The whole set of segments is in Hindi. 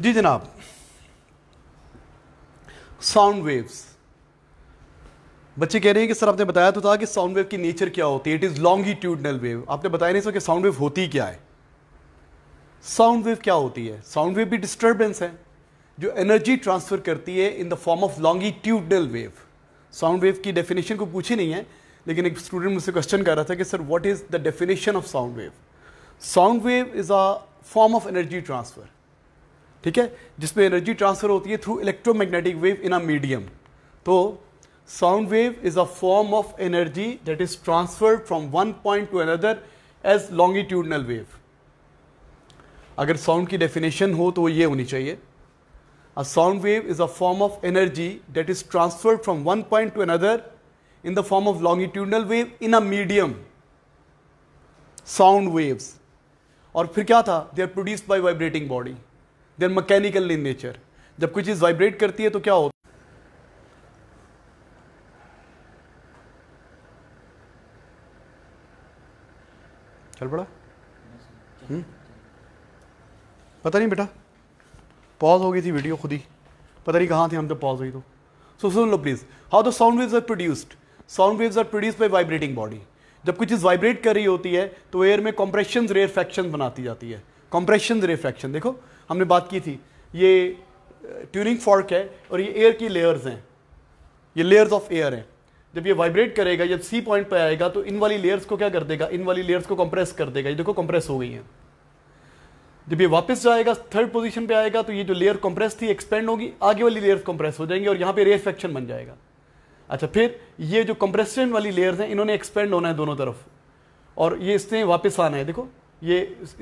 जी जनाब साउंड वेव्स बच्चे कह रहे हैं कि सर आपने बताया तो था कि साउंड वेव की नेचर क्या होती है इट इज़ लॉन्गिट्यूडनल वेव आपने बताया नहीं सर कि साउंड वेव होती क्या है साउंड वेव क्या होती है साउंड वेव भी डिस्टर्बेंस है जो एनर्जी ट्रांसफ़र करती है in the form of longitudinal wave sound wave की डेफिनेशन को पूछी नहीं है लेकिन एक स्टूडेंट मुझसे क्वेश्चन कर रहा था कि sir what is the definition of sound wave sound wave is a form of energy transfer ठीक है जिसमें एनर्जी ट्रांसफर होती है through electromagnetic wave in a medium तो sound wave is a form of energy that is transfer from one point to another as longitudinal wave अगर साउंड की डेफिनेशन हो तो ये होनी चाहिए a sound wave is a form of energy that is transfer from one point to another in the form of longitudinal wave in a medium sound waves और फिर क्या था they are produced by vibrating body they are mechanical in nature जब कोई चीज़ वाइब्रेट करती है तो क्या होता चल पड़ा हम्म? पता नहीं बेटा पॉज हो गई थी वीडियो खुद ही पता नहीं कहाँ थे हम तो पॉज हुई तो सो सुन लो please how the sound waves are produced sound waves are produced by vibrating body जब कोई चीज़ वाइब्रेट कर रही होती है तो एयर में कॉम्प्रेशन रेयर फ्रैक्शन बनाती जाती है कॉम्प्रेशन रेयर फ्रैक्शन देखो हमने बात की थी ये ट्यूनिंग फॉर्क है और ये एयर की लेयर्स हैं ये लेयर्स ऑफ एयर हैं जब ये वाइब्रेट करेगा जब सी पॉइंट पर आएगा तो इन वाली लेयर्स को क्या कर देगा इन वाली लेयर्स को कंप्रेस कर देगा ये देखो कंप्रेस हो गई है जब ये वापस जाएगा थर्ड पोजीशन पे आएगा तो ये जो लेयर कंप्रेस थी एक्सपेंड होगी आगे वाली लेयर्स कंप्रेस हो जाएंगी और यहाँ पे रेफ्रेक्शन बन जाएगा अच्छा फिर ये जो कंप्रेशन वाली लेयर्स हैं इन्होंने एक्सपेंड होना है दोनों तरफ और ये इसने वापस आना है देखो ये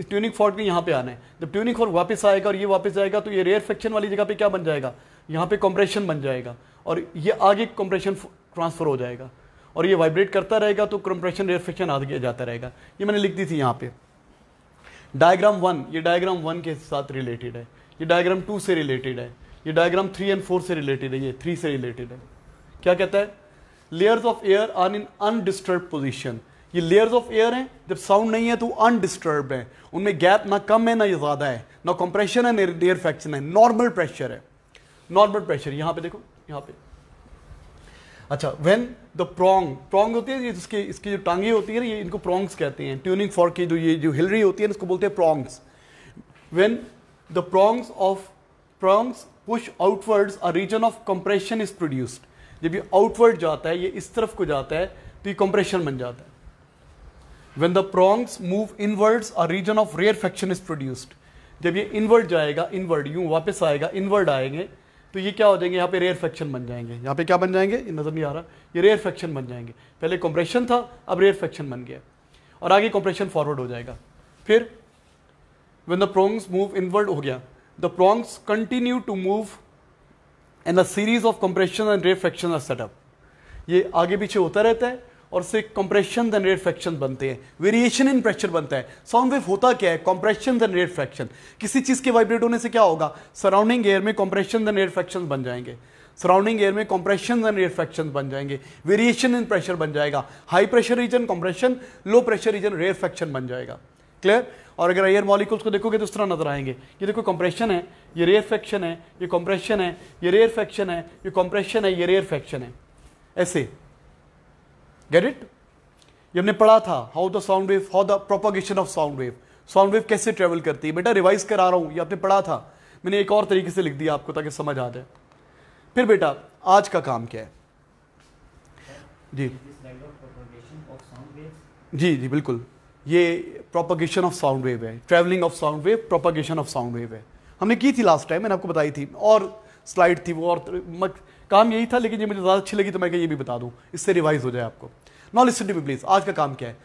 ट्यूनिंग फॉल्ट भी यहाँ पे आना है जब ट्यूनिंग फॉल्ट वापस आएगा और ये वापस आएगा तो ये रेयर फ्रैक्शन वाली जगह पे क्या बन जाएगा यहाँ पे कंप्रेशन बन जाएगा और ये आगे कंप्रेशन ट्रांसफ़र हो जाएगा और ये वाइब्रेट करता रहेगा तो कंप्रेशन रेयर फ्रैक्शन आगे जाता रहेगा ये मैंने लिख दी थी यहाँ पे डायग्राम वन ये डायग्राम वन के साथ रिलेटेड है ये डायग्राम टू से रिलेटेड है ये डायग्राम थ्री एंड फोर से रिलेटेड है ये थ्री से रिलेटेड है क्या कहता है layers of air are in undisturb position ये लेयर्स ऑफ एयर हैं जब साउंड नहीं है तो अनडिस्टर्ब है उनमें गैप ना कम है ना ये ज़्यादा है ना कंप्रेशन है ना एयर फैक्शन है नॉर्मल प्रेशर है नॉर्मल प्रेशर यहां पे देखो यहां पे अच्छा व्हेन द प्रोंग प्रोंग होती है ये तो इसकी जो टांगे होती है ना ये इनको प्रोंग्स कहते हैं ट्यूनिंग फॉर की जो ये जो हिलरी होती है इसको बोलते हैं prongs when the prongs of prongs push outwards a region of compression is produced जब ये आउटवर्ड जाता है ये इस तरफ को जाता है तो ये कंप्रेशन बन जाता है When the prongs move inwards, a region of rare is produced. जब ये इनवर्ड जाएगा इनवर्ड यूँ वापस आएगा इनवर्ड आएंगे तो ये क्या हो जाएंगे यहाँ पे रेयर फ्रैक्शन बन जाएंगे यहाँ पे क्या बन जाएंगे नज़र नहीं आ रहा ये रेयर फ्रैक्शन बन जाएंगे पहले कॉम्प्रेशन था अब रेयर फ्रैक्शन बन गया और आगे कॉम्प्रेशन फॉरवर्ड हो जाएगा फिर when the prongs move inward हो गया the prongs continue to move and a series of compression and ray are set up ये आगे पीछे होता रहता है और उससे कंप्रेशन देन रेट फ्रैक्शन बनते हैं वेरिएशन इन प्रेशर बनता है साउंड वेव होता क्या है कंप्रेशन देन रेट फ्रैक्शन किसी चीज़ के वाइब्रेट होने से क्या होगा सराउंडिंग एयर में कंप्रेशन देन रेट फ्रैक्शन बन जाएंगे सराउंडिंग एयर में कंप्रेशन एंड फ्रैक्शन बन जाएंगे वेरिएशन इन प्रेशर बन जाएगा high pressure region compression low pressure region rarefaction बन जाएगा क्लियर और अगर एयर मॉलिक्यूल्स को देखोगे तो इस तरह नजर आएंगे ये देखो कंप्रेशन है ये रेयर फ्रैक्शन है ये कंप्रेशन है ये रेयर फ्रैक्शन है ये कंप्रेशन है ये रेयर फ्रैक्शन है ऐसे गेट इट ये हमने पढ़ा था how the sound wave how the propagation of sound wave sound wave कैसे ट्रेवल करती है बेटा रिवाइज करा रहा हूं ये आपने पढ़ा था मैंने एक और तरीके से लिख दिया आपको ताकि समझ आ जाए फिर बेटा आज का काम क्या है जी जी जी बिल्कुल ये प्रोपोगेशन ऑफ साउंड वेव है travelling of sound wave propagation of sound wave है हमने की थी लास्ट टाइम मैंने आपको बताई थी और स्लाइड थी वो और काम यही था लेकिन ये मुझे ज़्यादा अच्छी लगी तो मैं ये भी बता दूँ इससे रिवाइज हो जाए आपको नॉन लिसन प्लीज आज का काम क्या है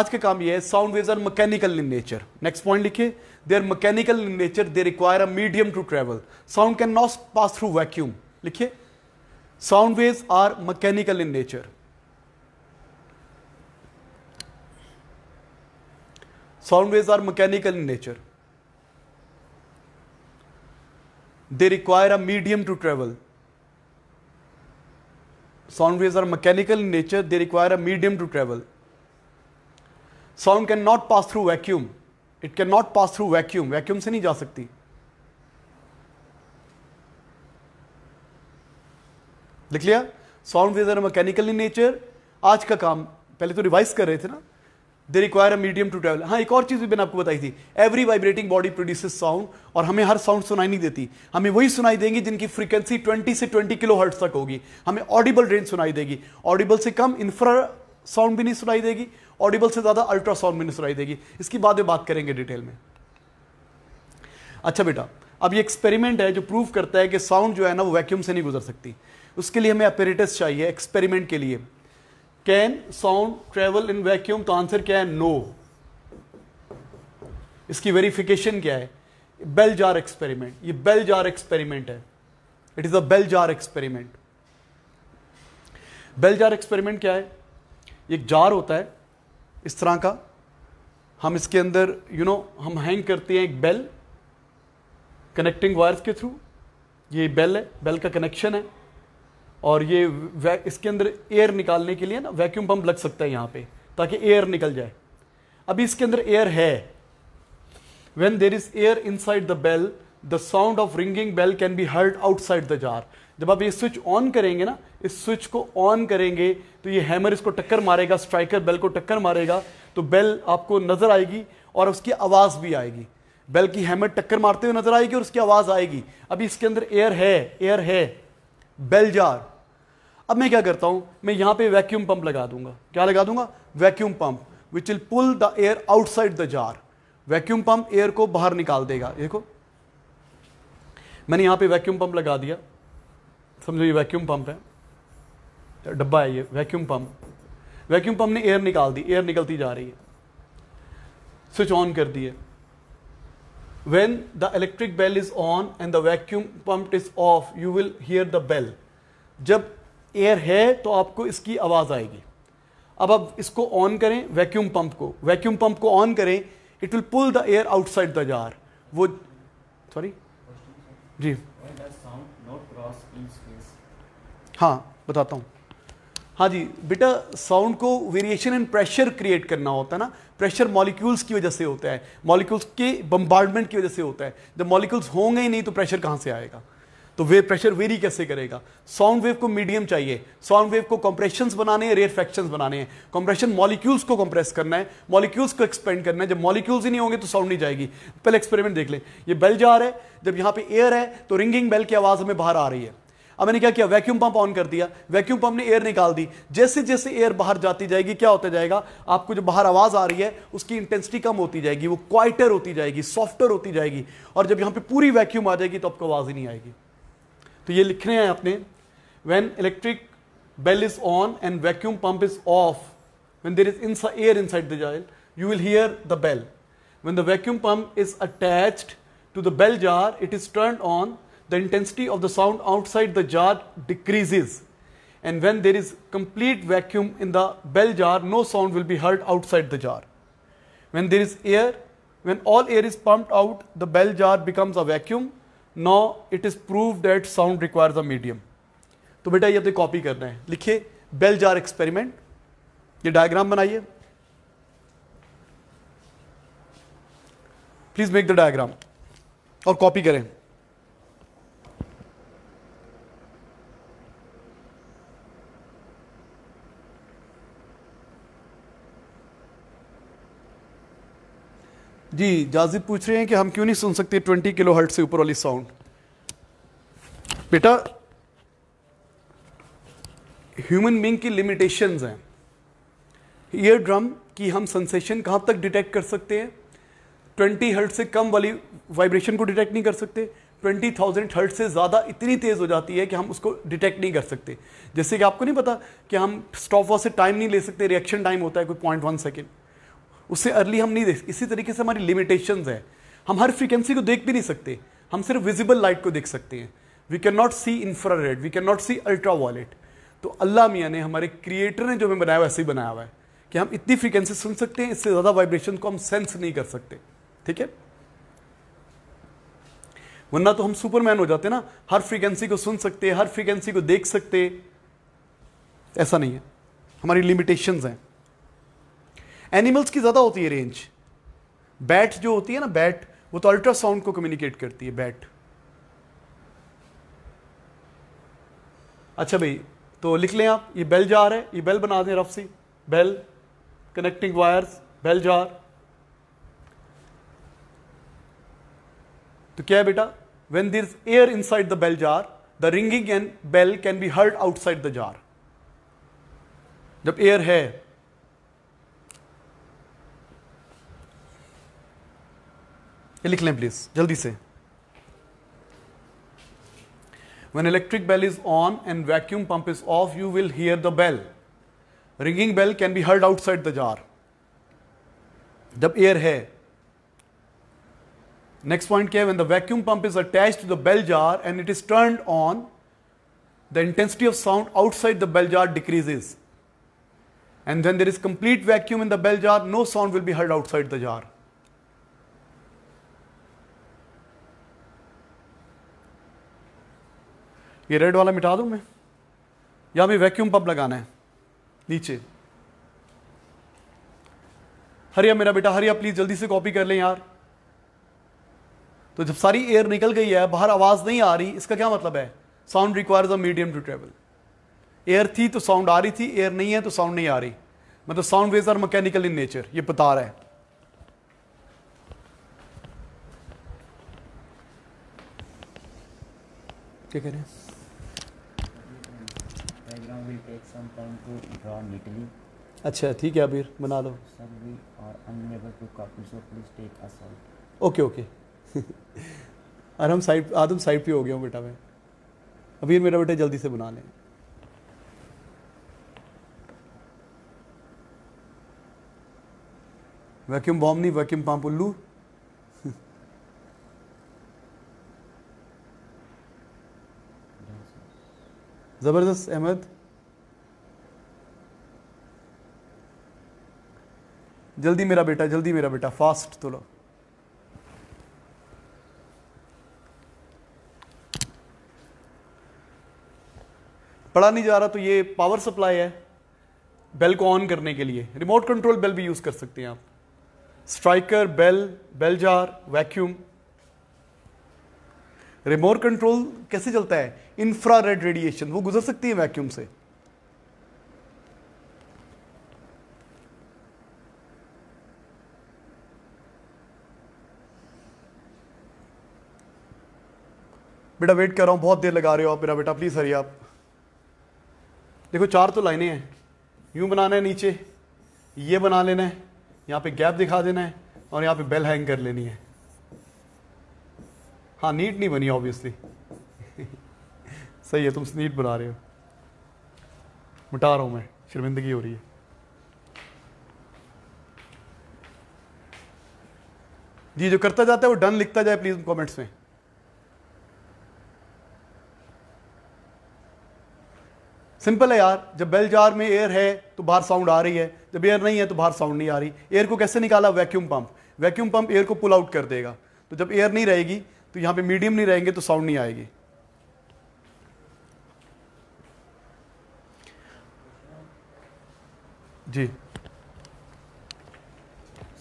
आज का काम ये है sound waves are mechanical in nature next point लिखिए they are mechanical in nature they require a medium to travel sound can not pass through vacuum लिखिए sound waves are mechanical in nature sound waves are mechanical in nature they require a medium to travel Sound waves are mechanical in nature, they require a medium to travel. Sound cannot pass through vacuum. It cannot pass through vacuum. Vacuum se nahi ja sakti लिख liya sound waves are mechanical in nature aaj ka kaam pehle to revise kar rahe the na they require a medium to travel हाँ एक और चीज़ भी मैंने आपको बताई थी every vibrating body produces sound और हमें हर साउंड सुनाई नहीं देती हमें वही सुनाई देंगी जिनकी फ्रीक्वेंसी 20 से 20 किलो हर्ट्स तक होगी हमें ऑडिबल रेंज सुनाई देगी ऑडिबल से कम इन्फ्रा साउंड भी नहीं सुनाई देगी ऑडिबल से ज़्यादा अल्ट्रासाउंड भी नहीं सुनाई देगी इसकी बाद में बात करेंगे डिटेल में अच्छा बेटा अब ये एक्सपेरिमेंट है जो प्रूव करता है कि साउंड जो है ना वो वैक्यूम से नहीं गुजर सकती उसके लिए हमें अपेरेटस चाहिए एक्सपेरिमेंट के लिए can sound travel in vacuum तो आंसर क्या है नो इसकी वेरिफिकेशन क्या है बेल जार एक्सपेरिमेंट ये बेल जार एक्सपेरिमेंट है it is a bell jar experiment bell jar experiment क्या है एक जार होता है इस तरह का हम इसके अंदर यू you नो know, हम हैंग करते हैं एक बेल कनेक्टिंग वायर्स के थ्रू ये बेल है बेल का कनेक्शन है और ये इसके अंदर एयर निकालने के लिए ना वैक्यूम पंप लग सकता है यहाँ पे ताकि एयर निकल जाए अभी इसके अंदर एयर है when there is air inside the bell the sound of ringing bell can be heard outside the jar जब आप ये स्विच ऑन करेंगे ना इस स्विच को ऑन करेंगे तो ये हैमर इसको टक्कर मारेगा स्ट्राइकर बेल को टक्कर मारेगा तो बेल आपको नजर आएगी और उसकी आवाज़ भी आएगी बेल की हैमर टक्कर मारते हुए नजर आएगी और उसकी आवाज़ आएगी अभी इसके अंदर एयर है एयर है बेल जार अब मैं क्या करता हूं मैं यहां पे वैक्यूम पंप लगा दूंगा क्या लगा दूंगा vacuum pump which will pull the air outside the jar vacuum pump air को बाहर निकाल देगा देखो मैंने यहां पे वैक्यूम पंप लगा दिया समझो ये वैक्यूम पंप है डब्बा है ये वैक्यूम पंप वैक्यूम पंप ने एयर निकाल दी एयर निकलती जा रही है स्विच ऑन कर दिए when the electric bell is on and the vacuum pump is off you will hear the bell जब एयर है तो आपको इसकी आवाज़ आएगी अब अब इसको ऑन करें वैक्यूम पंप को वैक्यूम पंप को ऑन करें it will pull the air outside the jar वो सॉरी जी हाँ बताता हूँ हाँ जी बेटा साउंड को वेरिएशन इन प्रेशर क्रिएट करना होता है ना प्रेशर मॉलिक्यूल्स की वजह से होता है मॉलिक्यूल्स के बम्बार्डमेंट की वजह से होता है जब मॉलिक्यूल्स होंगे ही नहीं तो प्रेशर कहाँ से आएगा तो वेव प्रेशर वेरी कैसे करेगा साउंड वेव को मीडियम चाहिए साउंड वेव को कंप्रेशन बनाने हैं रेयर फ्रैक्शन बनाने हैं कंप्रेशन मॉलिक्यूल्स को कंप्रेस करना है मॉलिक्यूल्स को एक्सपेंड करना है जब मॉलिक्यूल्स ही नहीं होंगे तो साउंड नहीं जाएगी पहले एक्सपेरिमेंट देख लें ये बेल जा रहा है जब यहाँ पे एयर है तो रिंगिंग बेल की आवाज़ हमें बाहर आ रही है अब मैंने क्या किया वैक्यूम पंप ऑन कर दिया वैक्यूम पंप ने एयर निकाल दी जैसे जैसे एयर बाहर जाती जाएगी क्या होता जाएगा आपको जो बाहर आवाज आ रही है उसकी इंटेंसिटी कम होती जाएगी वो क्वाइटर होती जाएगी सॉफ्टर होती जाएगी और जब यहां पे पूरी वैक्यूम आ जाएगी तो आपको आवाज ही नहीं आएगी तो ये लिख रहे हैं आपने when electric bell is on and vacuum pump is off when there is in air inside the jar you will hear the bell when the vacuum pump is attach to the bell jar it is turn on the intensity of the sound outside the jar decreases and when there is complete vacuum in the bell jar no sound will be heard outside the jar when there is air when all air is pump out the bell jar becomes a vacuum now it is prove that sound requires a medium तो बेटा ये तो कॉपी करना है लिखिए बेल जार एक्सपेरिमेंट ये डायग्राम बनाइए प्लीज मेक द डायग्राम और कॉपी करें जी जाजिद पूछ रहे हैं कि हम क्यों नहीं सुन सकते 20 किलो हर्ट से ऊपर वाली साउंड बेटा ह्यूमन बींग की लिमिटेशंस हैं ईयर ड्रम की हम सेंसेशन कहां तक डिटेक्ट कर सकते हैं 20 हर्ट से कम वाली वाइब्रेशन को डिटेक्ट नहीं कर सकते 20,000 हर्ट से ज़्यादा इतनी तेज़ हो जाती है कि हम उसको डिटेक्ट नहीं कर सकते जैसे कि आपको नहीं पता कि हम स्टॉप वॉच से टाइम नहीं ले सकते रिएक्शन टाइम होता है कोई पॉइंट वन सेकेंड उससे अर्ली हम नहीं देख इसी तरीके से हमारी लिमिटेशन है हम हर फ्रीक्वेंसी को देख भी नहीं सकते हम सिर्फ विजिबल लाइट को देख सकते हैं we can not see infrared we can not see ultraviolet तो अल्लाह मियाँ ने हमारे क्रिएटर ने जो हमें बनाया वैसे ही बनाया हुआ है कि हम इतनी फ्रीक्वेंसी सुन सकते हैं इससे ज़्यादा वाइब्रेशन को हम सेंस नहीं कर सकते ठीक है वरना तो हम सुपरमैन हो जाते ना हर फ्रीक्वेंसी को सुन सकते हर फ्रीक्वेंसी को देख सकते ऐसा नहीं है हमारी लिमिटेशंस हैं एनिमल्स की ज़्यादा होती है रेंज बैट जो होती है ना बैट वो तो अल्ट्रासाउंड को कम्युनिकेट करती है बैट अच्छा भाई तो लिख लें आप ये बेल जार है ये बेल बना दें रफ सी bell connecting wires bell jar तो क्या है बेटा when this air inside the bell jar the ringing and bell can be heard outside the jar जब एयर है ये लिख When electric bell is on and vacuum pump is off, you will hear the bell. Ringing bell can be heard outside the jar. The air here. Next point kya when the vacuum pump is attached to the bell jar and it is turned on, the intensity of sound outside the bell jar decreases. And when there is complete vacuum in the bell jar, no sound will be heard outside the jar. ये रेड वाला मिटा दूं मैं या हमें वैक्यूम पंप लगाना है नीचे हरिया मेरा बेटा हरिया प्लीज जल्दी से कॉपी कर लें यार तो जब सारी एयर निकल गई है बाहर आवाज नहीं आ रही इसका क्या मतलब है sound requires a medium to travel air थी तो साउंड आ रही थी एयर नहीं है तो साउंड नहीं आ रही मतलब sound waves are mechanical in nature ये बता रहा है क्या कह रहे हैं ड्रॉ अच्छा ठीक है अबीर बना दो sir we to copy so please take us out okay okay हम साइड आदम साइड पे हो गया हूँ बेटा मैं अबीर मेरा बेटा जल्दी से बना लें वैक्यूम बॉम्ब नहीं वैक्यूम पंप उल्लू ज़बरदस्त अहमद जल्दी मेरा बेटा जल्दी मेरा बेटा फास्ट तो लो पढ़ा नहीं जा रहा तो ये पावर सप्लाई है बेल को ऑन करने के लिए रिमोट कंट्रोल बेल भी यूज़ कर सकते हैं आप striker bell bell jar vacuum remote control कैसे चलता है इंफ्रा रेड रेडिएशन वो गुजर सकती है वैक्यूम से बेटा वेट कर रहा हूँ बहुत देर लगा रहे हो आप मेरा बेटा प्लीज़ हरी आप देखो चार तो लाइनें हैं यूँ बनाना है नीचे ये बना लेना है यहाँ पे गैप दिखा देना है और यहाँ पे बेल हैंग कर लेनी है हाँ नीट नहीं बनी ऑब्वियसली सही है तुम नीट बना रहे हो मिटा रहा हूँ मैं शर्मिंदगी हो रही है जी जो करता जाता है वो डन लिखता जाए प्लीज़ कमेंट्स में सिंपल है यार जब बेल जार में एयर है तो बाहर साउंड आ रही है जब एयर नहीं है तो बाहर साउंड नहीं आ रही एयर को कैसे निकाला vacuum pump vacuum pump air को पुल आउट कर देगा तो जब एयर नहीं रहेगी तो यहाँ पे मीडियम नहीं रहेंगे तो साउंड नहीं आएगी जी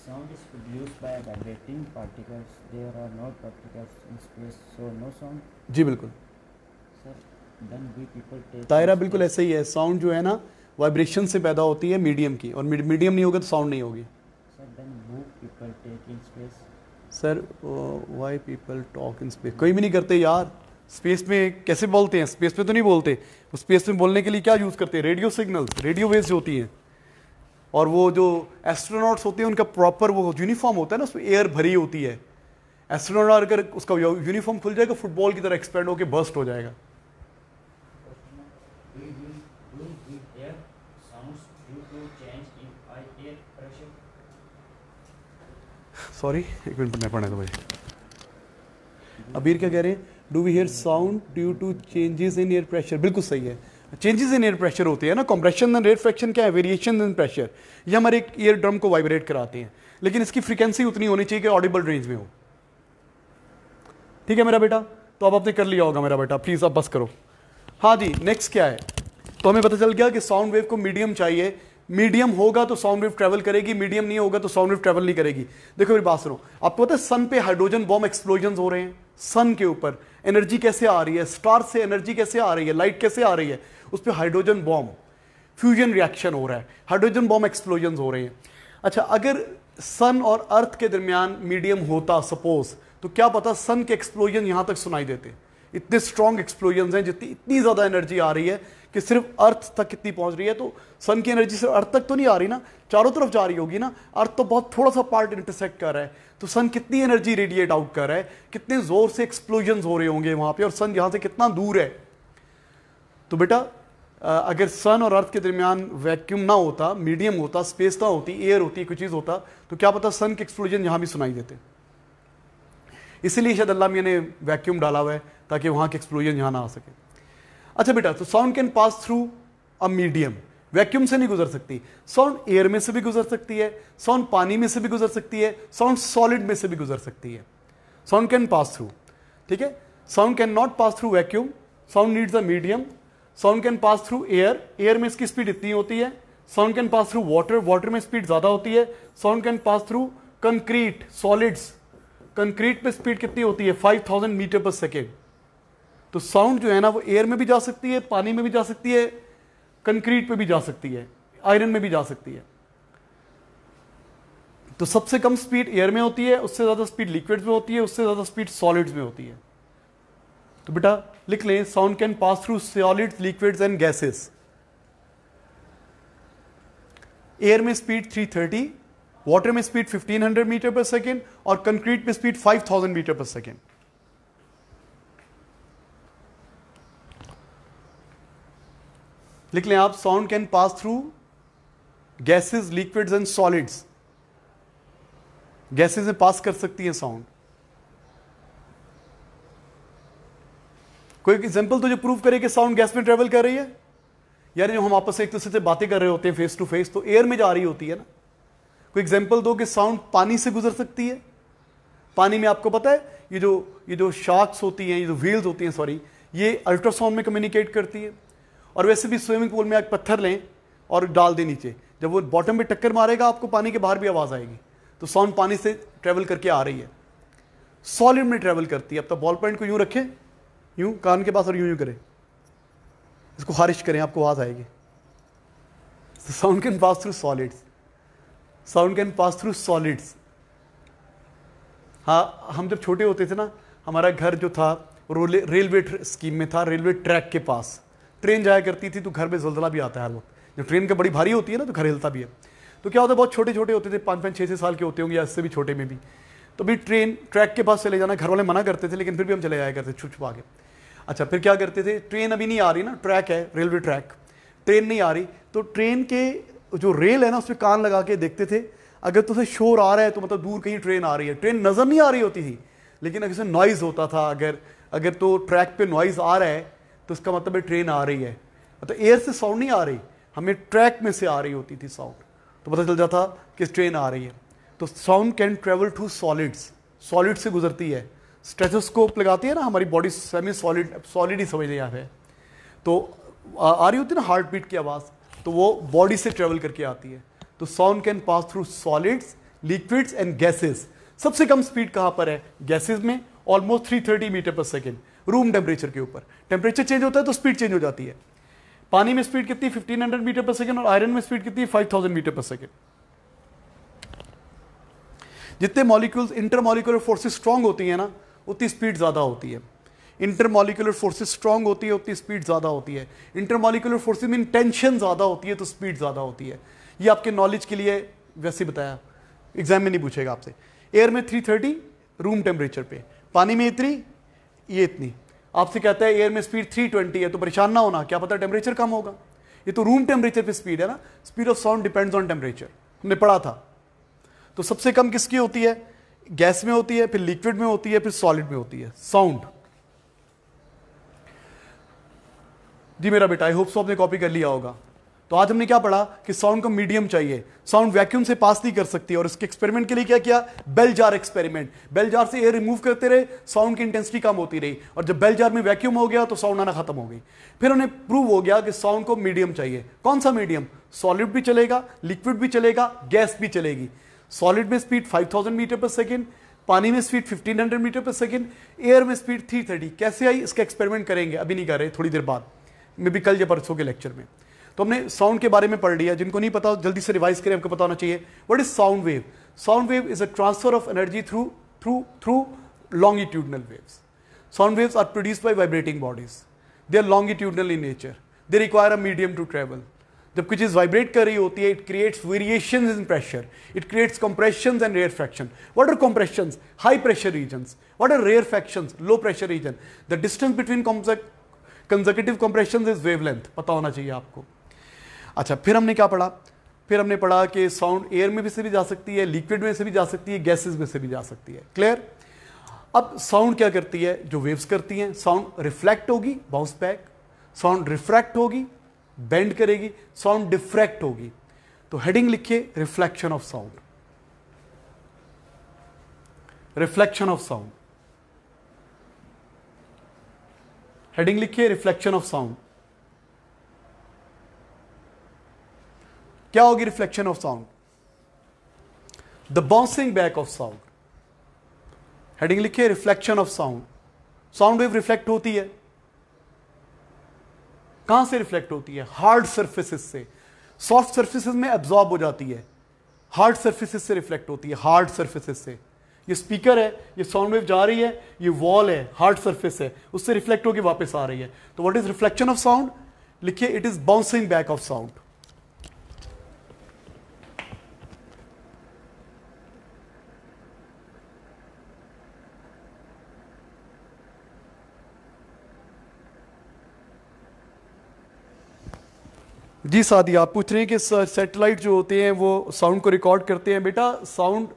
sound is produced by vibrating particles there are no particles in space so no sound जी बिल्कुल सर दायरा बिल्कुल ऐसे ही है साउंड जो है ना वाइब्रेशन से पैदा होती है मीडियम की और मीडियम नहीं होगा तो साउंड नहीं होगी sir why people talk in space कोई भी नहीं करते यार स्पेस में कैसे बोलते हैं स्पेस में तो नहीं बोलते स्पेस में बोलने के लिए क्या यूज़ करते हैं रेडियो सिग्नल्स रेडियो वेव्स होती हैं और वो जो एस्ट्रोनॉट्स होते हैं उनका प्रॉपर वो यूनिफॉर्म होता है ना उसमें एयर भरी होती है एस्ट्रोनॉट अगर उसका यूनिफॉर्म खुल जाएगा फुटबॉल की तरह एक्सपेंड होकर बर्स्ट हो जाएगा सॉरी एक मिनट मैं पढ़ने दो भाई अबीर क्या कह रहे हैं do we hear sound due to changes in air pressure बिल्कुल सही है चेंजेस इन एयर प्रेशर होते हैं ना कॉम्प्रेशन एंड रेयर फ्रैक्शन क्या है वेरिएशन इन प्रेशर ये हमारे एक ईयर ड्रम को वाइब्रेट कराते हैं लेकिन इसकी फ्रीक्वेंसी उतनी होनी चाहिए कि ऑडिबल रेंज में हो ठीक है मेरा बेटा तो अब आपने कर लिया होगा मेरा बेटा प्लीज़ आप बस करो हाँ जी नेक्स्ट क्या है तो हमें पता चल गया कि साउंड वेव को मीडियम चाहिए मीडियम होगा तो साउंड वेव ट्रेवल करेगी मीडियम नहीं होगा तो साउंड वेव ट्रेवल नहीं करेगी देखो मेरी बात सुनो आपको पता है सन पे हाइड्रोजन बॉम्ब एक्सप्लोजन हो रहे हैं सन के ऊपर एनर्जी कैसे आ रही है स्टार से एनर्जी कैसे आ रही है लाइट कैसे आ रही है उस पर हाइड्रोजन बॉम्ब फ्यूजन रिएक्शन हो रहा है हाइड्रोजन बॉम्ब एक्सप्लोजन हो रहे हैं अच्छा अगर सन और अर्थ के दरमियान मीडियम होता सपोज तो क्या पता सन के एक्सप्लोजन यहां तक सुनाई देते इतने स्ट्रॉन्ग एक्सप्लोजन हैं जितनी इतनी ज़्यादा एनर्जी आ रही है कि सिर्फ अर्थ तक कितनी पहुंच रही है तो सन की एनर्जी सिर्फ अर्थ तक तो नहीं आ रही ना चारों तरफ जा रही होगी ना अर्थ तो बहुत थोड़ा सा पार्ट इंटरसेक्ट कर रहा है तो सन कितनी एनर्जी रेडिएट आउट कर रहा है कितने ज़ोर से एक्सप्लोजन हो रहे होंगे वहां पे और सन यहां से कितना दूर है तो बेटा अगर सन और अर्थ के दरमियान वैक्यूम ना होता मीडियम होता स्पेस ना होती एयर होती कोई चीज़ होता तो क्या पता सन के एक्सप्लोजन यहां भी सुनाई देते इसलिए शायद अल्लाह मियाँ ने वैक्यूम डाला हुआ है ताकि वहाँ के एक्सप्लोजन यहाँ ना आ सके अच्छा बेटा तो sound can pass through a medium vacuum से नहीं गुजर सकती साउंड एयर में से भी गुजर सकती है साउंड पानी में से भी गुजर सकती है साउंड सॉलिड में से भी गुजर सकती है साउंड कैन पास थ्रू ठीक है sound can not pass through vacuum sound needs a medium sound can pass through air air में इसकी स्पीड इतनी होती है sound can pass through water water में स्पीड ज़्यादा होती है sound can pass through concrete solids concrete में स्पीड कितनी होती है 5000 मीटर पर सेकेंड तो साउंड जो है ना वो एयर में भी जा सकती है पानी में भी जा सकती है कंक्रीट पे भी जा सकती है आयरन में भी जा सकती है तो सबसे कम स्पीड एयर में होती है उससे ज़्यादा स्पीड लिक्विड में होती है उससे ज़्यादा स्पीड सॉलिड्स में होती है तो बेटा लिख लें sound can pass through solids liquids and gases air में स्पीड 330, वाटर में स्पीड 1500 मीटर पर सेकेंड और कंक्रीट में स्पीड 5000 मीटर पर सेकेंड लिख लें आप sound can pass through gases liquids and solids gases में पास कर सकती है साउंड कोई एग्जाम्पल तो जो प्रूव करे कि साउंड गैस में ट्रेवल कर रही है यार जो हम आपस में एक दूसरे से बातें कर रहे होते हैं फेस टू फेस तो एयर में जा रही होती है ना कोई एग्जाम्पल दो कि साउंड पानी से गुजर सकती है पानी में आपको पता है ये जो ये जो शार्क्स होती हैं ये जो व्हील्स होती हैं सॉरी ये अल्ट्रासाउंड में कम्युनिकेट करती है और वैसे भी स्विमिंग पूल में आप पत्थर लें और डाल दें नीचे जब वो बॉटम में टक्कर मारेगा आपको पानी के बाहर भी आवाज़ आएगी तो साउंड पानी से ट्रेवल करके आ रही है सॉलिड में ट्रैवल करती है अब तो बॉल पॉइंट को यूँ रखें यूँ कान के पास और यूँ यूँ करें इसको खारिश करें आपको आवाज़ आएगी sound can pass through solids sound can pass through solids हाँ हम जब छोटे होते थे ना हमारा घर जो था रेलवे स्कीम में था रेलवे ट्रैक के पास ट्रेन जाया करती थी तो घर में जलजला भी आता है हर वक्त जब ट्रेन का बड़ी भारी होती है ना तो घर हिलता भी है तो क्या होता है बहुत छोटे छोटे होते थे पाँच पाँच छः छः साल के होते होंगे या इससे भी छोटे में भी तो भी ट्रेन ट्रैक के पास चले जाना घर वाले मना करते थे लेकिन फिर भी हम चले जाया करते छुप छुपा के अच्छा फिर क्या करते थे ट्रेन अभी नहीं आ रही ना ट्रैक है रेलवे ट्रैक ट्रेन नहीं आ रही तो ट्रेन के जो रेल है ना उस पर कान लगा के देखते थे अगर तो उसे शोर आ रहा है तो मतलब दूर कहीं ट्रेन आ रही है ट्रेन नज़र नहीं आ रही होती थी लेकिन अगर नॉइज़ होता था अगर अगर तो ट्रैक पे नॉइज़ आ रहा है तो इसका मतलब है ट्रेन आ रही है मतलब एयर से साउंड नहीं आ रही हमें ट्रैक में से आ रही होती थी साउंड तो पता चल जाता कि ट्रेन आ रही है तो sound can travel through solids solid से गुजरती है स्ट्रेचोस्कोप लगाती है ना हमारी बॉडी सेमी सॉलिड सॉलिड ही समझ लिया है तो आ, आ रही होती है ना हार्ट बीट की आवाज़ तो वो बॉडी से ट्रेवल करके आती है तो sound can pass through solids liquids and gases सबसे कम स्पीड कहाँ पर है गैसेज में ऑलमोस्ट 330 मीटर पर सेकेंड रूम टेम्परेचर के ऊपर टेम्परेचर चेंज होता है तो स्पीड चेंज हो जाती है पानी में स्पीड कितनी 1500 मीटर पर सेकेंड और आयरन में स्पीड कितनी फाइव 5000 मीटर पर सेकेंड जितने मॉलिक्यूल्स इंटरमॉलिकुलर फोर्सेस स्ट्रांग होती है ना उतनी स्पीड ज़्यादा होती है इंटरमॉलिकुलर फोर्सेस स्ट्रांग होती है उतनी स्पीड ज़्यादा होती है इंटरमोलिकुलर फोर्सेज मीन टेंशन ज़्यादा होती है तो स्पीड ज़्यादा होती है ये आपके नॉलेज के लिए वैसे बताया एग्जाम में नहीं पूछेगा आपसे एयर में 330 रूम टेम्परेचर पे पानी में इतनी ये इतनी आपसे कहता है एयर में स्पीड 320 है तो परेशान ना होना क्या पता टेम्परेचर कम होगा ये तो रूम टेम्परेचर पे स्पीड है ना speed of sound depends on temperature हमने पढ़ा था तो सबसे कम किसकी होती है गैस में होती है फिर लिक्विड में होती है फिर सॉलिड में होती है साउंड जी मेरा बेटा आई होप सो आपने कॉपी कर लिया होगा तो आज हमने क्या पढ़ा कि साउंड को मीडियम चाहिए साउंड वैक्यूम से पास नहीं कर सकती और इसके एक्सपेरिमेंट के लिए क्या किया bell jar experiment bell jar से एयर रिमूव करते रहे साउंड की इंटेंसिटी कम होती रही और जब बेल जार में वैक्यूम हो गया तो साउंड आना खत्म हो गई फिर उन्हें प्रूव हो गया कि साउंड को मीडियम चाहिए कौन सा मीडियम सॉलिड भी चलेगा लिक्विड भी चलेगा गैस भी चलेगी सॉलिड में स्पीड थाउजेंड मीटर पर सेकेंड पानी में स्पीड 1500 मीटर पर सेकेंड एयर में स्पीड 330 कैसे आई इसका एक्सपेरिमेंट करेंगे अभी नहीं कर रहे थोड़ी देर बाद मे बी कल या परसों के लेक्चर में तो हमने साउंड के बारे में पढ़ लिया जिनको नहीं पता जल्दी से रिवाइज करें आपको पता होना चाहिए what is sound wave sound wave is a transfer of energy through through through longitudinal waves sound waves are produce by vibrating bodies they are longitudinal in nature they require a medium to travel जब कोई चीज़ वाइब्रेट कर रही होती है it creates variation in pressure it creates compression and rarefaction what are compression high pressure region what are rarefaction low pressure reason the distance between consecutive compression is wavelength पता होना चाहिए आपको अच्छा फिर हमने क्या पढ़ा फिर हमने पढ़ा कि साउंड एयर में भी से भी जा सकती है लिक्विड में से भी जा सकती है गैसेस में से भी जा सकती है क्लियर अब साउंड क्या करती है जो वेव्स करती हैं साउंड रिफ्लेक्ट होगी बाउंस बैक साउंड रिफ्रैक्ट होगी बेंड करेगी साउंड डिफ्रैक्ट होगी तो हेडिंग लिखिए reflection of sound reflection of sound heading लिखिए रिफ्लेक्शन ऑफ साउंड क्या होगी reflection of sound the bouncing back of sound heading लिखिए reflection of sound sound wave reflect होती है कहां से रिफ्लेक्ट होती है हार्ड सर्फेसिस से सॉफ्ट सर्फेसिस में एब्जॉर्ब हो जाती है हार्ड सर्फेसिस से रिफ्लेक्ट होती है हार्ड सर्फेसिस से ये स्पीकर है ये साउंड वेव जा रही है ये वॉल है हार्ड सर्फेस है उससे रिफ्लेक्ट होकर वापस आ रही है तो what is reflection of sound लिखिए it is bouncing back of sound जी सादी आप पूछ रहे हैं कि सैटेलाइट जो होते हैं वो साउंड को रिकॉर्ड करते हैं बेटा साउंड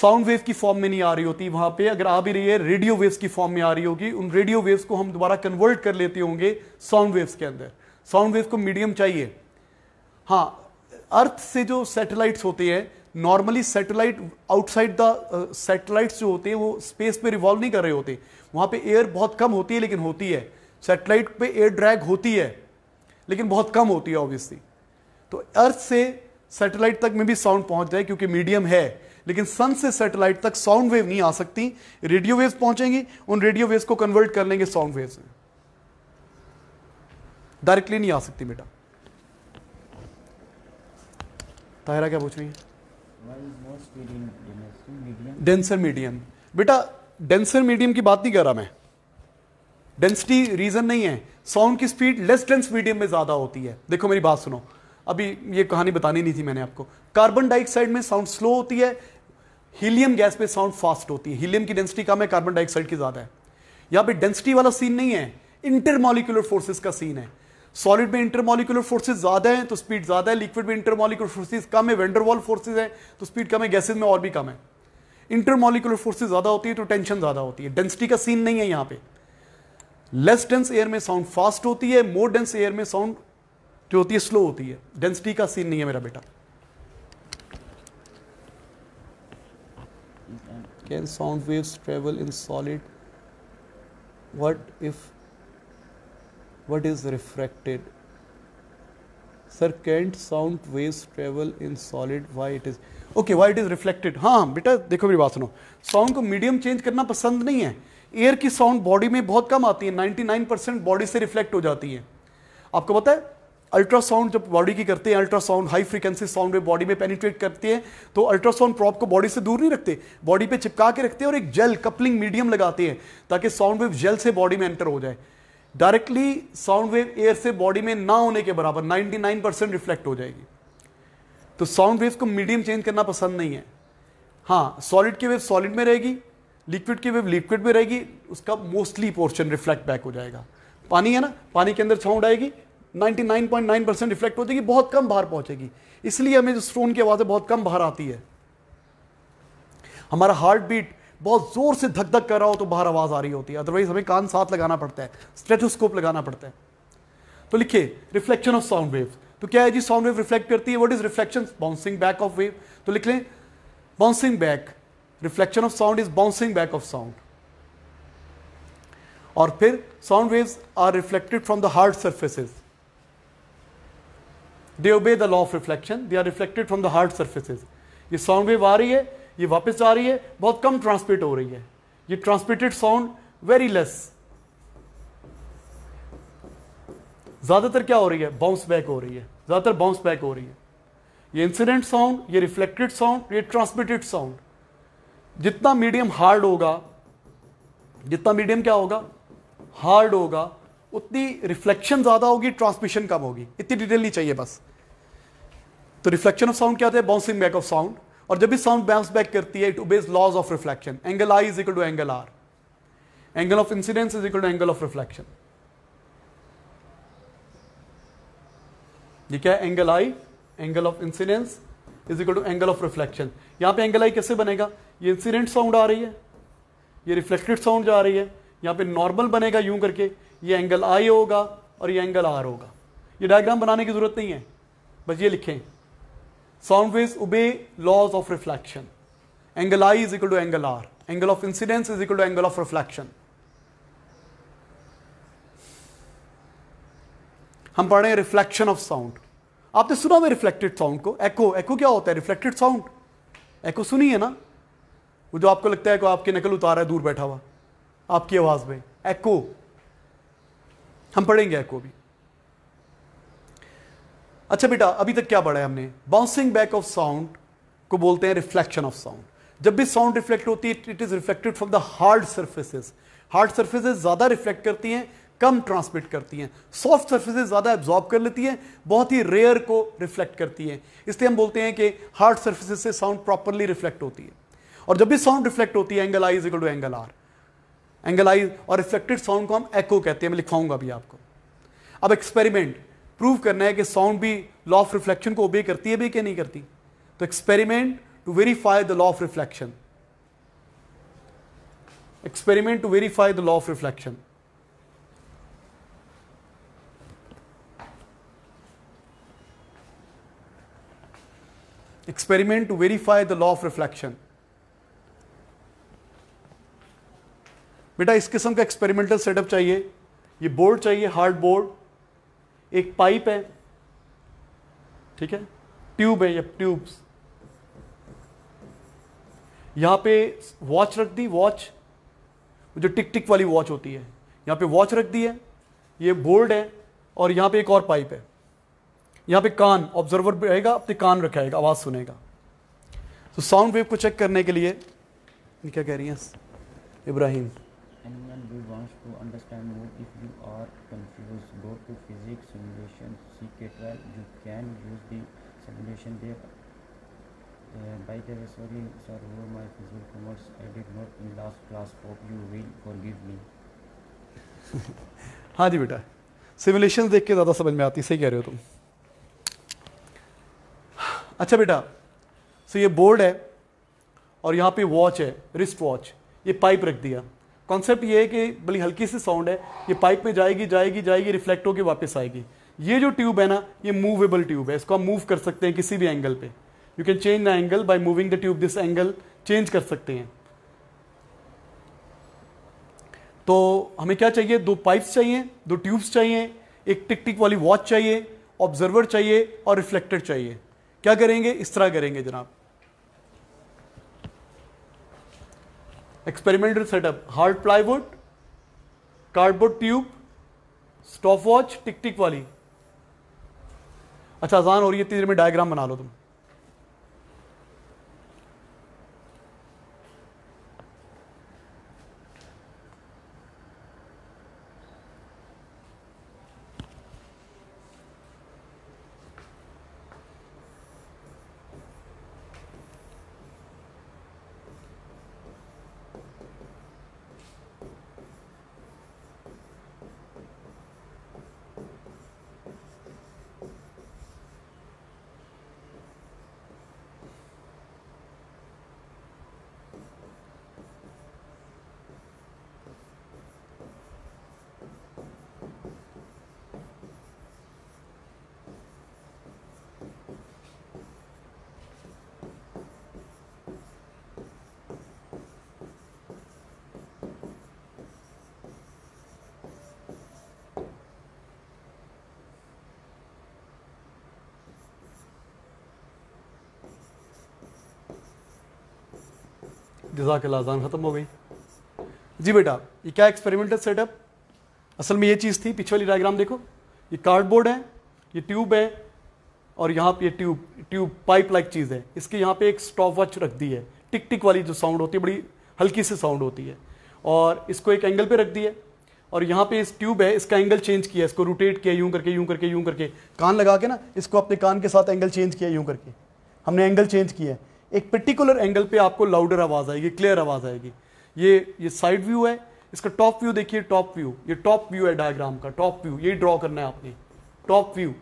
साउंड वेव की फॉर्म में नहीं आ रही होती वहां पे अगर आ भी रही है रेडियो वेव्स की फॉर्म में आ रही होगी उन रेडियो वेव्स को हम दोबारा कन्वर्ट कर लेते होंगे साउंड वेव्स के अंदर साउंड वेव को मीडियम चाहिए हाँ अर्थ से जो सेटेलाइट्स होते हैं normally satellite outside the satellite जो होते हैं वो स्पेस में रिवॉल्व नहीं कर रहे होते वहाँ पे एयर बहुत कम होती है लेकिन होती है सेटेलाइट पे एयर ड्रैग होती है लेकिन बहुत कम होती है ऑब्वियसली तो अर्थ से सैटेलाइट तक में भी साउंड पहुंच जाए क्योंकि मीडियम है लेकिन सन से सैटेलाइट तक साउंड वेव नहीं आ सकती रेडियो वेव्स पहुंचेंगी उन रेडियो वेव्स को कन्वर्ट कर लेंगे साउंड वेव्स में डायरेक्टली नहीं आ सकती बेटा ताहिरा क्या पूछ रही है डेंसर मीडियम बेटा डेंसर मीडियम की बात नहीं कर रहा मैं डेंसिटी रीजन नहीं है साउंड की स्पीड लेस डेंस मीडियम में ज़्यादा होती है देखो मेरी बात सुनो अभी ये कहानी बतानी नहीं थी मैंने आपको कार्बन डाइऑक्साइड में साउंड स्लो होती है हीलियम गैस में साउंड फास्ट होती है हीलियम की डेंसिटी कम है कार्बन डाइऑक्साइड की ज़्यादा है यहाँ पे डेंसिटी वाला सीन नहीं है इंटरमोलिकुलर फोर्सेस का सीन है सॉलिड में इंटरमोलिकुलर फोर्सेज ज़्यादा है तो स्पीड ज़्यादा है लिक्विड में इंटरमोलिकुलर फोर्सेज कम है वेंडरवॉल फोर्सेज है तो स्पीड कम है गैसेज में और भी कम है इंटरमोलिकुलर फोर्सेज ज़्यादा होती है तो टेंशन ज़्यादा होती है डेंसिटी का सीन नहीं है यहाँ पे लेस डेंस एयर में साउंड फास्ट होती है मोर डेंस एयर में साउंड जो होती है स्लो होती है डेंसिटी का सीन नहीं है मेरा बेटा can sound waves travel in solid what if what is refracted sir can't sound waves travel in solid why it is okay why it is reflected हाँ बेटा देखो मेरी बात सुनो साउंड को मीडियम चेंज करना पसंद नहीं है एयर की साउंड बॉडी में बहुत कम आती है 99 परसेंट बॉडी से रिफ्लेक्ट हो जाती है आपको पता है अल्ट्रासाउंड जब बॉडी की करते हैं अल्ट्रासाउंड हाई फ्रीक्वेंसी साउंड में बॉडी में पेनिट्रेट करती है तो अल्ट्रासाउंड प्रॉप को बॉडी से दूर नहीं रखते बॉडी पे चिपका के रखते हैं और एक जेल कपलिंग मीडियम लगाते हैं ताकि साउंड वेव जेल से बॉडी में एंटर हो जाए डायरेक्टली साउंड वेव एयर से बॉडी में ना होने के बराबर 99 परसेंट रिफ्लेक्ट हो जाएगी तो साउंड वेव को मीडियम चेंज करना पसंद नहीं है हाँ सॉलिड की वेव सॉलिड में रहेगी लिक्विड की वेव लिक्विड में रहेगी उसका मोस्टली पोर्शन रिफ्लेक्ट बैक हो जाएगा पानी है ना पानी के अंदर छाँव आएगी 99.9 परसेंट रिफ्लेक्ट हो जाएगी बहुत कम बाहर पहुंचेगी इसलिए हमें जो स्टोन की है बहुत कम बाहर आती है हमारा हार्ट बीट बहुत ज़ोर से धक धक कर रहा हो तो बाहर आवाज़ आ रही होती है अदरवाइज हमें कान साथ लगाना पड़ता है स्टेथोस्कोप लगाना पड़ता है तो लिखिए रिफ्लेक्शन ऑफ साउंड वेव तो क्या है जी साउंड वेव रिफ्लेक्ट करती है what is reflection bouncing back of wave तो लिख लें bouncing back reflection of sound is bouncing back of sound और फिर sound waves are reflected from the hard surfaces they obey the law of reflection they are reflected from the hard surfaces ये साउंड वेव आ रही है ये वापस जा रही है बहुत कम ट्रांसमिट हो रही है ये ट्रांसमिटेड साउंड वेरी लेस ज्यादातर क्या हो रही है बाउंस बैक हो रही है ज्यादातर बाउंस बैक हो रही है ये इंसिडेंट साउंड ये रिफ्लेक्टेड साउंड ये ट्रांसमिटेड साउंड जितना मीडियम हार्ड होगा जितना मीडियम क्या होगा हार्ड होगा उतनी रिफ्लेक्शन ज़्यादा होगी ट्रांसमिशन कम होगी इतनी डिटेल नहीं चाहिए बस तो रिफ्लेक्शन ऑफ साउंड क्या होता है बाउंसिंग बैक ऑफ साउंड और जब भी साउंड बाउंस बैक करती है it obeys laws of reflection angle i is equal to angle r angle of incidence is equal to angle of reflection ये क्या है angle i angle of incidence is equal to angle of reflection यहां पे एंगल आई कैसे बनेगा ये इंसिडेंट साउंड आ रही है ये रिफ्लेक्टेड साउंड जा आ रही है यहाँ पे नॉर्मल बनेगा यूं करके ये एंगल आई होगा और ये एंगल आर होगा ये डायग्राम बनाने की ज़रूरत नहीं है बस ये लिखें sound waves obey laws of reflection angle i is equal to angle r angle of incidence is equal to angle of reflection हम पढ़ रहे हैं रिफ्लेक्शन ऑफ साउंड आपने सुना हुआ रिफ्लेक्टेड साउंड को एको एको क्या होता है रिफ्लेक्टेड साउंड एको सुनी है ना वो जो आपको लगता है कि आपकी नकल उतारा है दूर बैठा हुआ आपकी आवाज़ में एक्को हम पढ़ेंगे एक्को भी अच्छा बेटा अभी तक क्या पढ़ा है हमने बाउंसिंग बैक ऑफ साउंड को बोलते हैं रिफ्लेक्शन ऑफ साउंड जब भी साउंड रिफ्लेक्ट होती है it is reflected from the hard surfaces hard surfaces ज़्यादा रिफ्लेक्ट करती हैं कम ट्रांसमिट करती हैं सॉफ्ट सर्फेसिस ज़्यादा एब्जॉर्ब कर लेती हैं बहुत ही रेयर को रिफ्लेक्ट करती हैं इसलिए हम बोलते हैं कि हार्ड सर्फेसिस से साउंड प्रॉपरली रिफ्लेक्ट होती है और जब भी साउंड रिफ्लेक्ट होती है angle i is to angle r angle i और रिफ्लेक्टेड साउंड को हम एक्ो कहते हैं मैं लिखवाऊंगा अभी आपको अब एक्सपेरिमेंट प्रूव करना है कि साउंड भी लॉ ऑफ रिफ्लेक्शन को ओबे करती है भी कि नहीं करती तो experiment to verify the law of reflection experiment to verify the law of reflection experiment to verify the law of reflection बेटा इस किस्म का एक्सपेरिमेंटल सेटअप चाहिए ये बोर्ड चाहिए हार्ड बोर्ड एक पाइप है ठीक है ट्यूब है या ट्यूब्स यहां पे वॉच रख दी वॉच जो टिक टिक वाली वॉच होती है यहां पे वॉच रख दी है ये बोर्ड है और यहां पे एक और पाइप है यहां पे कान ऑब्जर्वर रहेगा अपने कान रखाएगा आवाज सुनेगा तो साउंड वेव को चेक करने के लिए क्या कह रही है Ibrahim animal we wants to understand more if you are confuse go to physics simulation see K twelve you can use the simulation there by they sorry sir वो my physical commerce I did not in last class of you will forgive me हाँ जी बेटा सिमुलेशन देख के ज़्यादा समझ में आती सही कह रहे हो तुम अच्छा बेटा सो ये बोर्ड है और यहाँ पे वॉच है रिस्ट वॉच ये पाइप रख दिया कॉन्सेप्ट ये है कि बड़ी हल्की सी साउंड है ये पाइप में जाएगी जाएगी जाएगी रिफ्लेक्ट होकर वापस आएगी ये जो ट्यूब है ना ये मूवेबल ट्यूब है इसको आप मूव कर सकते हैं किसी भी एंगल पे you can change the angle by moving the tube this angle change कर सकते हैं तो हमें क्या चाहिए दो पाइप्स चाहिए दो ट्यूब्स चाहिए एक टिक टिक वाली वॉच चाहिए ऑब्जर्वर चाहिए और रिफ्लेक्टर चाहिए क्या करेंगे इस तरह करेंगे जनाब experimental setup hard plywood cardboard tube stopwatch tick tick wali अच्छा आसान हो रही है इतनी देर में डायग्राम बना लो तुम के लाजान ख़त्म हो गई जी बेटा ये क्या एक्सपेरिमेंटल सेटअप असल में ये चीज़ थी पिछली डायग्राम देखो ये कार्डबोर्ड है ये ट्यूब है और यहाँ पे ये ट्यूब ट्यूब पाइप लाइक चीज़ है इसके यहाँ पे एक स्टॉप वॉच रख दी है टिक टिक वाली जो साउंड होती है बड़ी हल्की सी साउंड होती है और इसको एक एंगल पे रख दी है और यहाँ पे इस ट्यूब है इसका एंगल चेंज किया इसको रोटेट किया यूं करके यूं करके यूं करके कान लगा के ना इसको अपने कान के साथ एंगल चेंज किया यूं करके हमने एंगल चेंज किया एक पर्टिकुलर एंगल पे आपको लाउडर आवाज़ आएगी क्लियर आवाज़ आएगी ये ये साइड व्यू है इसका टॉप व्यू देखिए टॉप व्यू ये टॉप व्यू है डायग्राम का टॉप व्यू ये ड्रॉ करना है आपने टॉप व्यू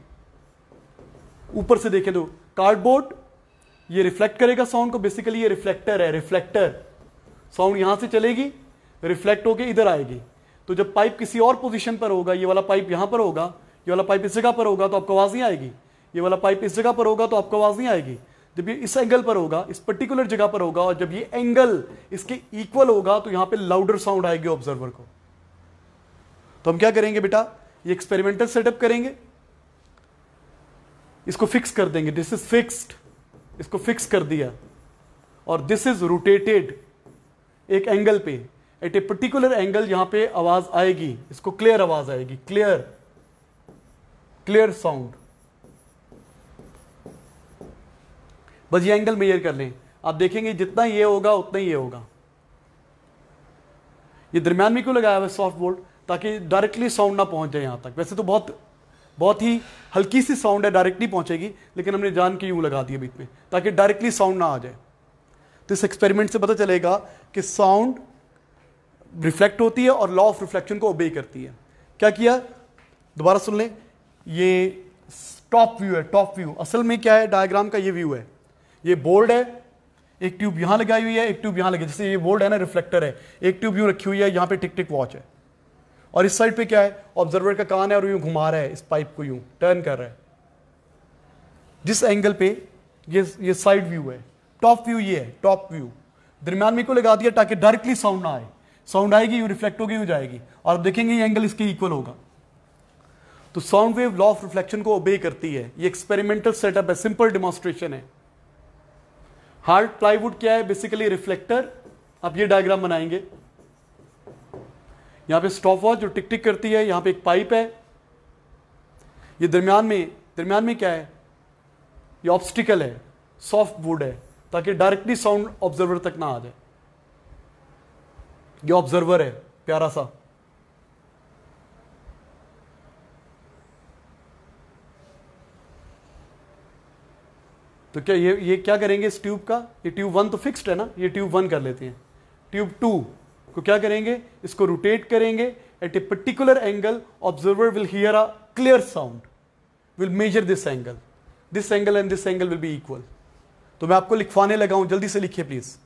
ऊपर से देखे तो कार्डबोर्ड ये रिफ्लेक्ट करेगा साउंड को बेसिकली ये रिफ्लेक्टर है रिफ्लेक्टर साउंड यहां से चलेगी रिफ्लेक्ट होके इधर आएगी तो जब पाइप किसी और पोजिशन पर होगा ये वाला पाइप यहां पर होगा ये वाला पाइप इस जगह पर होगा तो आपको आवाज नहीं आएगी ये वाला पाइप इस जगह पर होगा तो आपको आवाज नहीं आएगी जब ये इस एंगल पर होगा इस पर्टिकुलर जगह पर होगा और जब ये एंगल इसके इक्वल होगा तो यहां पे लाउडर साउंड आएगी ऑब्जर्वर को तो हम क्या करेंगे बेटा ये एक्सपेरिमेंटल सेटअप करेंगे इसको फिक्स कर देंगे दिस इज फिक्स्ड इसको फिक्स कर दिया और दिस इज रोटेटेड एक एंगल पे एट ए पर्टिकुलर एंगल यहां पे आवाज आएगी इसको क्लियर आवाज आएगी क्लियर क्लियर साउंड बस ये एंगल मेजर कर लें आप देखेंगे जितना ये होगा उतना ही ये होगा ये दरम्यान में क्यों लगाया हुआ है सॉफ्ट बोल्ट ताकि डायरेक्टली साउंड ना पहुंच जाए यहाँ तक वैसे तो बहुत बहुत ही हल्की सी साउंड है डायरेक्टली पहुंचेगी लेकिन हमने जान के यूं लगा दिया बीच में ताकि डायरेक्टली साउंड ना आ जाए तो इस एक्सपेरिमेंट से पता चलेगा कि साउंड रिफ्लेक्ट होती है और लॉ ऑफ रिफ्लेक्शन को ओबे करती है क्या किया दोबारा सुन लें ये टॉप व्यू है टॉप व्यू असल में क्या है डायग्राम का ये व्यू है ये बोर्ड है एक ट्यूब यहां लगाई हुई है एक ट्यूब यहां लगी जैसे ये बोर्ड है ना रिफ्लेक्टर है एक ट्यूब यूं रखी हुई है यहां पे टिक टिक वॉच है और इस साइड पे क्या है ऑब्जर्वर का कान है और यूं घुमा रहा है इस पाइप को यूं टर्न कर रहा है जिस एंगल पे ये ये साइड व्यू है टॉप व्यू ये है टॉप व्यू दरम्यान में को लगा दिया ताकि डायरेक्टली साउंड ना आए साउंड आएगी यूं रिफ्लेक्ट होगी यूं जाएगी और आप देखेंगे ये एंगल इसके इक्वल होगा तो sound wave law of reflection को ओबे करती है ये एक्सपेरिमेंटल सेटअप है सिंपल डिमॉन्स्ट्रेशन है हार्ड प्लाईवुड क्या है बेसिकली रिफ्लेक्टर आप ये डायग्राम बनाएंगे यहां पे स्टॉप वॉच जो टिक टिक करती है यहां पे एक पाइप है ये दरमियान में दरमियान में क्या है ये ऑब्स्टिकल है सॉफ्ट वुड है ताकि डायरेक्टली साउंड ऑब्जर्वर तक ना आ जाए ये ऑब्जर्वर है प्यारा सा तो क्या ये ये क्या करेंगे इस ट्यूब का ये ट्यूब वन तो फिक्स्ड है ना ये ट्यूब वन कर लेते हैं ट्यूब टू को क्या करेंगे इसको रोटेट करेंगे at a particular angle observer will hear a clear sound will measure this angle this angle and this angle will be equal तो मैं आपको लिखवाने लगा हूं जल्दी से लिखिए प्लीज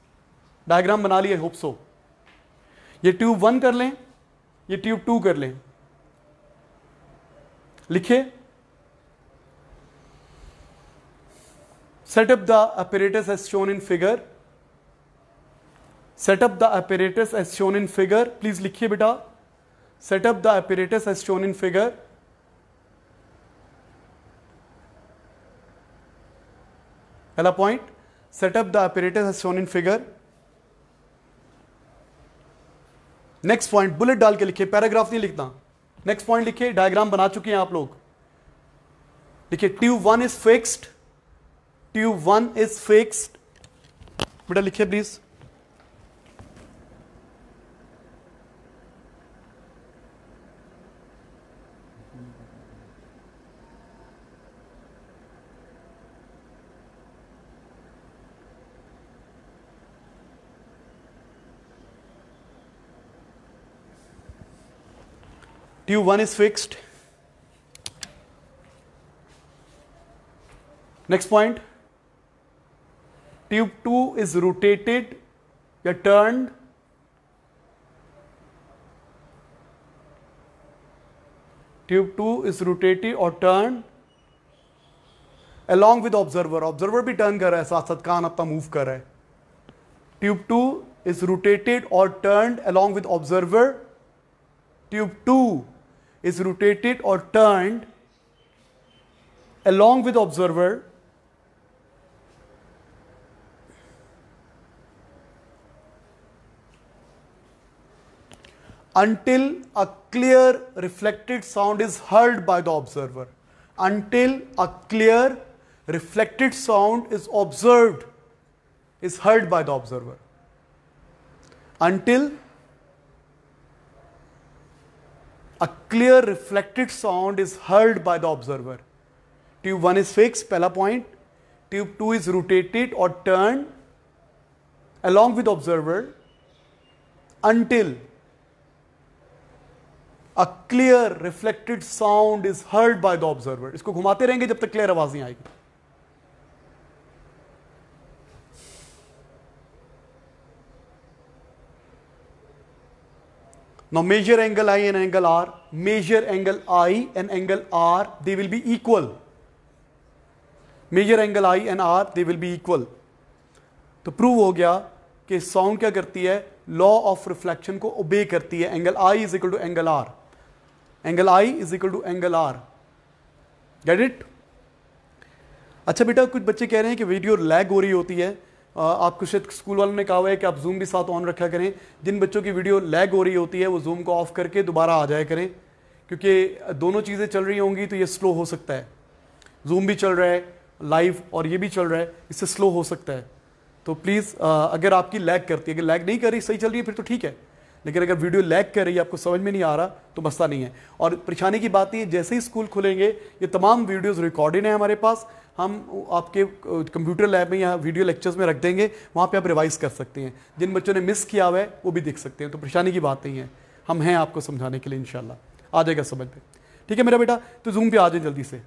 डायग्राम बना लिए होप सो ये ट्यूब वन कर लें ये ट्यूब टू कर लें लिखिए Set up the apparatus as shown in figure. Set up the apparatus as shown in figure. Please likhiye beta Set up the apparatus as shown in figure. pehla point set up the apparatus as shown in figure. Next point bullet डाल के लिखे पैराग्राफ नहीं लिखता नेक्स्ट पॉइंट लिखे डायग्राम बना चुके हैं आप लोग देखिए tube one is fixed tube one is fixed बेटा लिखिए please tube 1 is fixed. Next point. tube 2 is rotated you turned tube 2 is rotated or turned along with observer observer bhi turn kar raha hai sath sath kaan apna move kar raha hai tube 2 is rotated or turned along with observer tube 2 is rotated or turned along with observer until a clear reflected sound is heard by the observer, until a clear reflected sound is observed, is heard by the observer, until a clear reflected sound is heard by the observer. Tube 1 is fixed, pella point, tube 2 is rotated or turned along with observer until a clear reflected sound is heard by the observer इसको घुमाते रहेंगे जब तक क्लियर आवाज नहीं आएगी Now measure angle I and angle R, measure angle I and angle R, they will be equal. Measure angle I and R, they will be equal. तो प्रूव हो गया कि साउंड क्या करती है लॉ ऑफ रिफ्लेक्शन को ओबे करती है angle i is equal to angle r angle i is equal to angle r get it अच्छा बेटा कुछ बच्चे कह रहे हैं कि वीडियो लैग हो रही होती है आपको शायद स्कूल वालों ने कहा हुआ है कि आप जूम भी साथ ऑन रखा करें जिन बच्चों की वीडियो लैग हो रही होती है वो जूम को ऑफ करके दोबारा आ जाया करें क्योंकि दोनों चीज़ें चल रही होंगी तो ये स्लो हो सकता है जूम भी चल रहा है लाइव और ये भी चल रहा है इससे स्लो हो सकता है तो प्लीज़ अगर आपकी लैग करती है अगर लैग नहीं कर रही सही चल रही है फिर तो ठीक है लेकिन अगर वीडियो लैग कर रही है आपको समझ में नहीं आ रहा तो मसला नहीं है और परेशानी की बात नहीं है जैसे ही स्कूल खुलेंगे ये तमाम वीडियोज़ रिकॉर्डेड हैं हमारे पास हम आपके कंप्यूटर लैब में या वीडियो लेक्चर्स में रख देंगे वहाँ पर आप रिवाइज कर सकते हैं जिन बच्चों ने मिस किया हुआ है वो भी देख सकते हैं तो परेशानी की बात नहीं है हम हैं आपको समझाने के लिए इन आ जाएगा समझ में ठीक है मेरा बेटा तो जूम पे आ जाए जल्दी से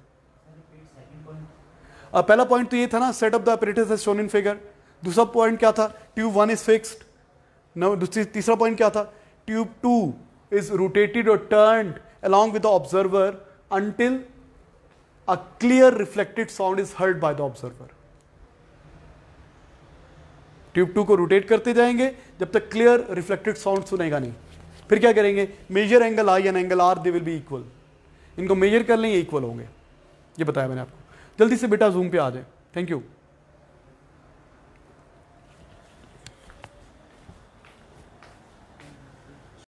पहला पॉइंट तो ये था ना set the apparatus as shown in figure दूसरा पॉइंट क्या था ट्यूब वन इज फिक्स्ड दूसरी तीसरा पॉइंट क्या था ट्यूब टू इज रोटेटेड और turn along with the observer until a clear reflected sound is heard by the tube two को रोटेट करते जाएंगे जब तक क्लियर रिफ्लेक्टेड साउंड सुनेगा नहीं फिर क्या करेंगे measure angle i and angle r they will be equal इनको मेजर कर लें इक्वल होंगे ये बताया मैंने आपको जल्दी से बेटा जूम पे आ जाए थैंक यू